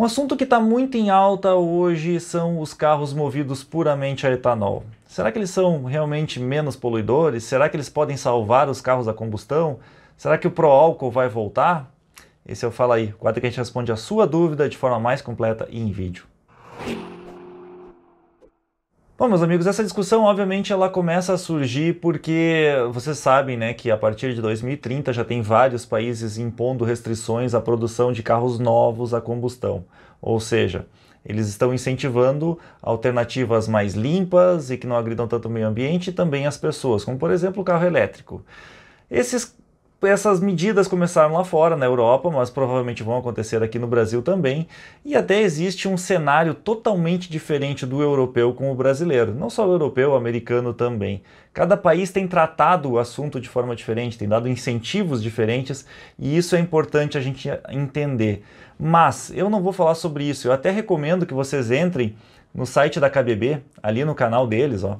Um assunto que está muito em alta hoje são os carros movidos puramente a etanol. Será que eles são realmente menos poluidores? Será que eles podem salvar os carros da combustão? Será que o pro álcool vai voltar? Esse eu é falo aí, o quadro que a gente responde a sua dúvida de forma mais completa e em vídeo. Bom, meus amigos, essa discussão, obviamente, ela começa a surgir porque vocês sabem, né, que a partir de 2030 já tem vários países impondo restrições à produção de carros novos a combustão. Ou seja, eles estão incentivando alternativas mais limpas e que não agridam tanto o meio ambiente e também as pessoas, como por exemplo o carro elétrico. Esses essas medidas começaram lá fora, na Europa, mas provavelmente vão acontecer aqui no Brasil também. E até existe um cenário totalmente diferente do europeu com o brasileiro. Não só o europeu, o americano também. Cada país tem tratado o assunto de forma diferente, tem dado incentivos diferentes, e isso é importante a gente entender. Mas eu não vou falar sobre isso. Eu até recomendo que vocês entrem no site da KBB, ali no canal deles, ó.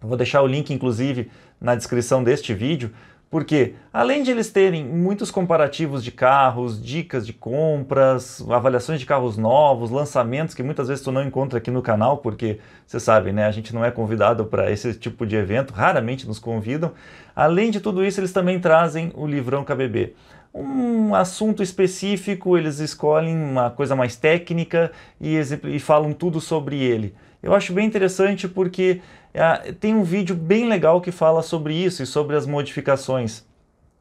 Eu vou deixar o link, inclusive, na descrição deste vídeo porque, além de eles terem muitos comparativos de carros, dicas de compras, avaliações de carros novos, lançamentos que muitas vezes tu não encontra aqui no canal, porque você sabe, né? A gente não é convidado para esse tipo de evento, raramente nos convidam. Além de tudo isso, eles também trazem o livrão KBB um assunto específico, eles escolhem uma coisa mais técnica e, e falam tudo sobre ele. Eu acho bem interessante porque é, tem um vídeo bem legal que fala sobre isso e sobre as modificações.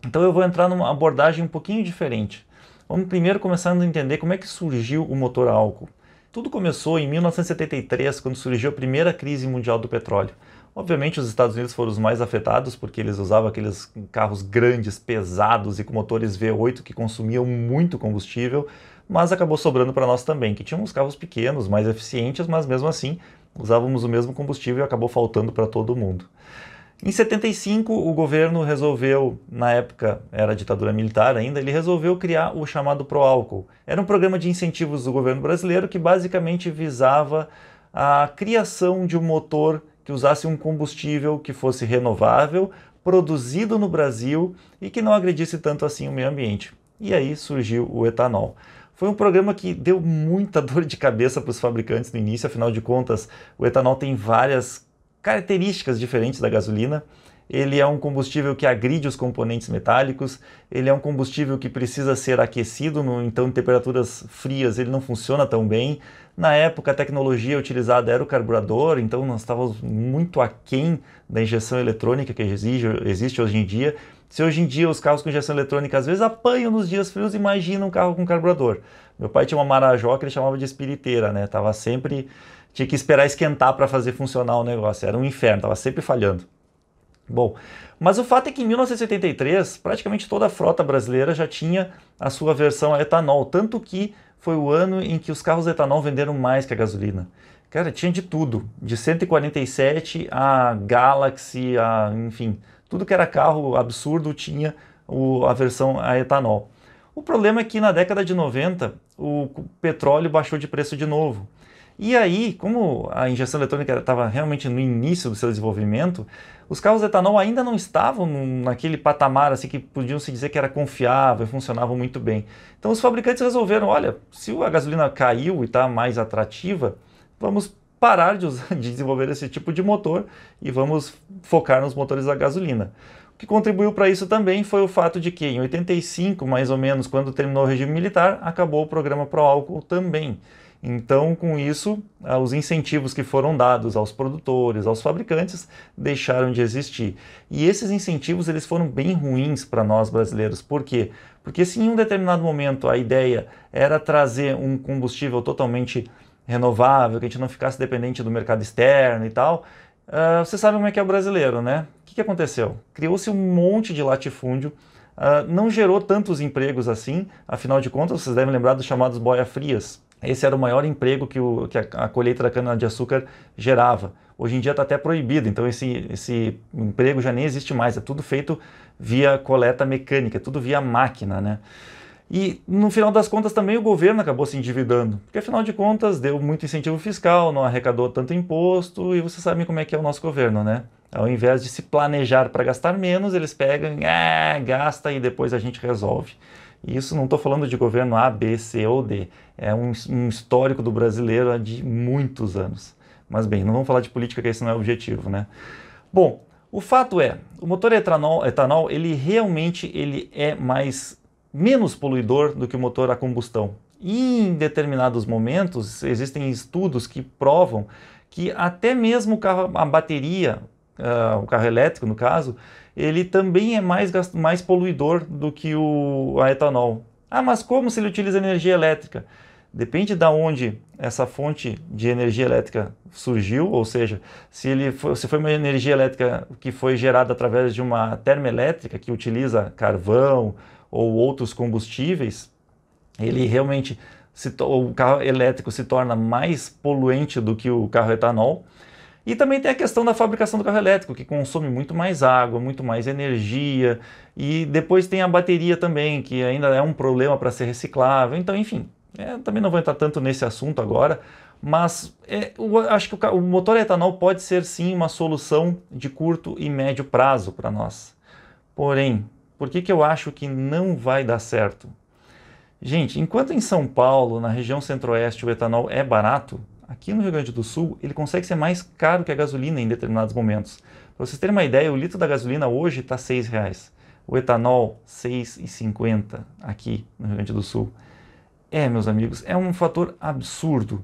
Então eu vou entrar numa abordagem um pouquinho diferente. Vamos primeiro começando a entender como é que surgiu o motor a álcool. Tudo começou em 1973, quando surgiu a primeira crise mundial do petróleo. Obviamente, os Estados Unidos foram os mais afetados porque eles usavam aqueles carros grandes, pesados e com motores V8 que consumiam muito combustível, mas acabou sobrando para nós também, que tínhamos carros pequenos, mais eficientes, mas mesmo assim usávamos o mesmo combustível e acabou faltando para todo mundo. Em 75, o governo resolveu, na época era ditadura militar ainda, ele resolveu criar o chamado Proálcool. Era um programa de incentivos do governo brasileiro que basicamente visava a criação de um motor que usasse um combustível que fosse renovável, produzido no Brasil e que não agredisse tanto assim o meio ambiente. E aí surgiu o etanol. Foi um programa que deu muita dor de cabeça para os fabricantes no início, afinal de contas, o etanol tem várias características diferentes da gasolina ele é um combustível que agride os componentes metálicos, ele é um combustível que precisa ser aquecido, no, então em temperaturas frias ele não funciona tão bem. Na época a tecnologia utilizada era o carburador, então nós estávamos muito aquém da injeção eletrônica que exige, existe hoje em dia. Se hoje em dia os carros com injeção eletrônica às vezes apanham nos dias frios, imagina um carro com carburador. Meu pai tinha uma marajó que ele chamava de espiriteira, né? Tava sempre tinha que esperar esquentar para fazer funcionar o negócio. Era um inferno, tava sempre falhando. Bom, mas o fato é que em 1983, praticamente toda a frota brasileira já tinha a sua versão a etanol, tanto que foi o ano em que os carros etanol venderam mais que a gasolina. Cara, tinha de tudo, de 147 a Galaxy, a, enfim, tudo que era carro absurdo tinha o, a versão a etanol. O problema é que na década de 90 o petróleo baixou de preço de novo. E aí, como a injeção eletrônica estava realmente no início do seu desenvolvimento, os carros de etanol ainda não estavam naquele patamar assim que podiam se dizer que era confiável e funcionavam muito bem. Então os fabricantes resolveram, olha, se a gasolina caiu e está mais atrativa, vamos parar de, usar, de desenvolver esse tipo de motor e vamos focar nos motores a gasolina. O que contribuiu para isso também foi o fato de que em 85, mais ou menos, quando terminou o regime militar, acabou o programa pro álcool também. Então, com isso, ah, os incentivos que foram dados aos produtores, aos fabricantes, deixaram de existir. E esses incentivos eles foram bem ruins para nós brasileiros. Por quê? Porque se em um determinado momento a ideia era trazer um combustível totalmente renovável, que a gente não ficasse dependente do mercado externo e tal, uh, você sabe como é que é o brasileiro, né? O que, que aconteceu? Criou-se um monte de latifúndio Uh, não gerou tantos empregos assim, afinal de contas, vocês devem lembrar dos chamados boia frias. Esse era o maior emprego que, o, que a, a colheita da cana-de-açúcar gerava. Hoje em dia está até proibido, então esse, esse emprego já nem existe mais, é tudo feito via coleta mecânica, é tudo via máquina, né? E no final das contas também o governo acabou se endividando, porque afinal de contas deu muito incentivo fiscal, não arrecadou tanto imposto e vocês sabem como é que é o nosso governo, né? Ao invés de se planejar para gastar menos, eles pegam, ah, gasta e depois a gente resolve. E isso não estou falando de governo A, B, C ou D. É um, um histórico do brasileiro de muitos anos. Mas bem, não vamos falar de política, que esse não é o objetivo, né? Bom, o fato é, o motor etanol, etanol ele realmente ele é mais menos poluidor do que o motor a combustão. E em determinados momentos existem estudos que provam que até mesmo o carro, a bateria, uh, o carro elétrico no caso, ele também é mais, mais poluidor do que o a etanol. Ah, mas como se ele utiliza energia elétrica? Depende da de onde essa fonte de energia elétrica surgiu, ou seja, se, ele se foi uma energia elétrica que foi gerada através de uma termoelétrica que utiliza carvão ou outros combustíveis, ele realmente se, o carro elétrico se torna mais poluente do que o carro etanol. E também tem a questão da fabricação do carro elétrico, que consome muito mais água, muito mais energia. E depois tem a bateria também, que ainda é um problema para ser reciclável. Então, enfim, é, também não vou entrar tanto nesse assunto agora, mas é, eu acho que o, o, motor a etanol pode ser sim uma solução de curto e médio prazo para nós. Porém, por que, que eu acho que não vai dar certo? Gente, enquanto em São Paulo, na região centro-oeste, o etanol é barato, aqui no Rio Grande do Sul, ele consegue ser mais caro que a gasolina em determinados momentos. Para vocês terem uma ideia, o litro da gasolina hoje está R$ 6,00. O etanol, R$ 6,50 aqui no Rio Grande do Sul. É, meus amigos, é um fator absurdo.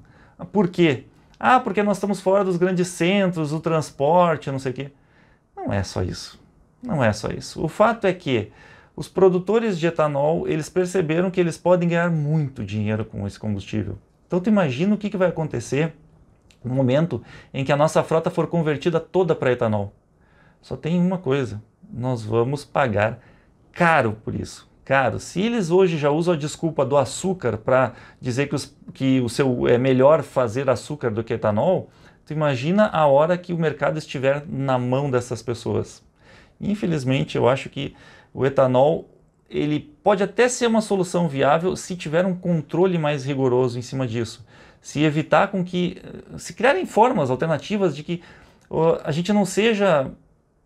Por quê? Ah, porque nós estamos fora dos grandes centros, do transporte, não sei o quê. Não é só isso. Não é só isso. O fato é que os produtores de etanol, eles perceberam que eles podem ganhar muito dinheiro com esse combustível. Então tu imagina o que, que vai acontecer no momento em que a nossa frota for convertida toda para etanol. Só tem uma coisa, nós vamos pagar caro por isso. Caro. Se eles hoje já usam a desculpa do açúcar para dizer que, os, que o seu é melhor fazer açúcar do que etanol, tu imagina a hora que o mercado estiver na mão dessas pessoas. Infelizmente, eu acho que o etanol ele pode até ser uma solução viável se tiver um controle mais rigoroso em cima disso. Se evitar com que eh, se criarem formas alternativas de que a gente não seja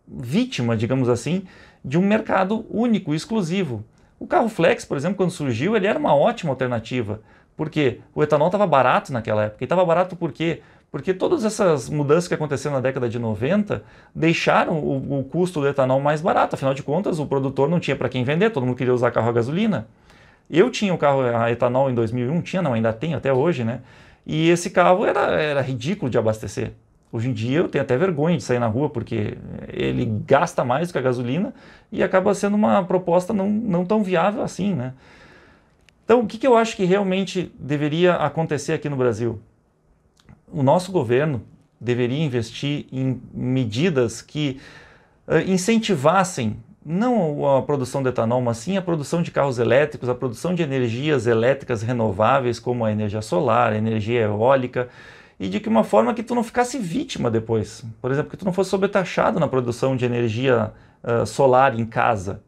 vítima, digamos assim, de um mercado único, exclusivo. O carro flex, por exemplo, quando surgiu, ele era uma ótima alternativa, porque o etanol estava barato naquela época. E estava barato por quê? Porque todas essas mudanças que aconteceram na década de 90 deixaram o, o custo do etanol mais barato. Afinal de contas, o produtor não tinha para quem vender, todo mundo queria usar carro a gasolina. Eu tinha o carro a etanol em 2001, tinha não, ainda tenho até hoje, né? E esse carro era, era ridículo de abastecer. Hoje em dia eu tenho até vergonha de sair na rua, porque ele gasta mais do que a gasolina e acaba sendo uma proposta não, não tão viável assim, né? Então, o que, que eu acho que realmente deveria acontecer aqui no Brasil? o nosso governo deveria investir em medidas que eh, incentivassem não a produção de etanol, mas sim a produção de carros elétricos, a produção de energias elétricas renováveis, como a energia solar, a energia eólica, e de que uma forma que tu não ficasse vítima depois. Por exemplo, que tu não fosse sobretaxado na produção de energia uh, solar em casa.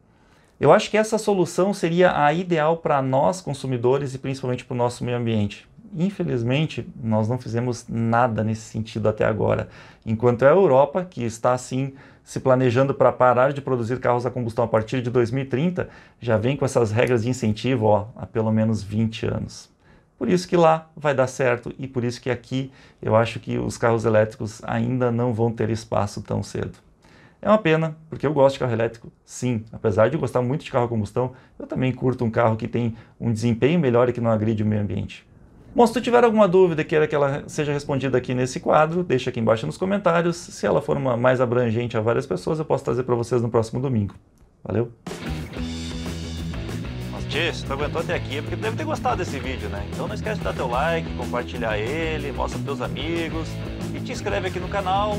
Eu acho que essa solução seria a ideal para nós consumidores e principalmente para o nosso meio ambiente infelizmente, nós não fizemos nada nesse sentido até agora. Enquanto a Europa, que está assim se planejando para parar de produzir carros a combustão a partir de 2030, já vem com essas regras de incentivo ó, há pelo menos 20 anos. Por isso que lá vai dar certo e por isso que aqui eu acho que os carros elétricos ainda não vão ter espaço tão cedo. É uma pena, porque eu gosto de carro elétrico, sim. Apesar de eu gostar muito de carro a combustão, eu também curto um carro que tem um desempenho melhor e que não agride o meio ambiente. Bom, se tu tiver alguma dúvida queira que ela seja respondida aqui nesse quadro, deixa aqui embaixo nos comentários. Se ela for uma mais abrangente a várias pessoas, eu posso trazer para vocês no próximo domingo. Valeu! Mas tchê, se tu aguentou até aqui é porque deve ter gostado desse vídeo, né? Então não esquece de dar teu like, compartilhar ele, mostra pros teus amigos e te inscreve aqui no canal